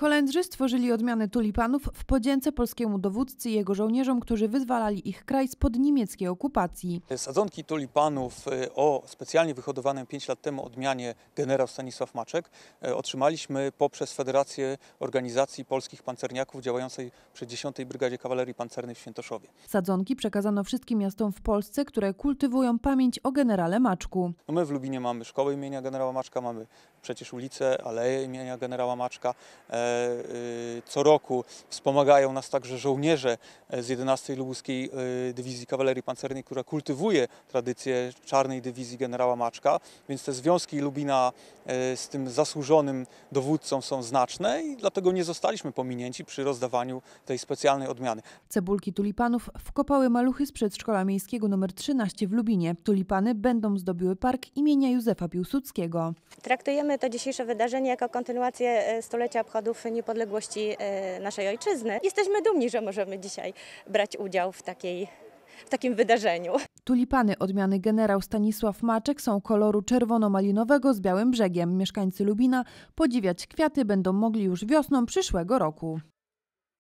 Holendrzy stworzyli odmianę tulipanów w podzięce polskiemu dowódcy i jego żołnierzom, którzy wyzwalali ich kraj spod niemieckiej okupacji. Sadzonki tulipanów y, o specjalnie wyhodowanym 5 lat temu odmianie generał Stanisław Maczek y, otrzymaliśmy poprzez Federację Organizacji Polskich Pancerniaków działającej przy 10 Brygadzie Kawalerii Pancernej w Świętoszowie. Sadzonki przekazano wszystkim miastom w Polsce, które kultywują pamięć o generale Maczku. No my w Lubinie mamy szkołę imienia generała Maczka, mamy przecież ulicę, aleje imienia generała Maczka. E, co roku wspomagają nas także żołnierze e, z 11 Lubuskiej e, Dywizji Kawalerii Pancernej, która kultywuje tradycję czarnej dywizji generała Maczka, więc te związki Lubina e, z tym zasłużonym dowódcą są znaczne i dlatego nie zostaliśmy pominięci przy rozdawaniu tej specjalnej odmiany. Cebulki tulipanów wkopały maluchy z przedszkola miejskiego nr 13 w Lubinie. Tulipany będą zdobiły park imienia Józefa Piłsudskiego. Traktujemy to dzisiejsze wydarzenie jako kontynuację stulecia obchodów niepodległości e, naszej ojczyzny. Jesteśmy dumni, że możemy dzisiaj brać udział w, takiej, w takim wydarzeniu. Tulipany odmiany generał Stanisław Maczek są koloru czerwono-malinowego z białym brzegiem. Mieszkańcy Lubina podziwiać kwiaty będą mogli już wiosną przyszłego roku.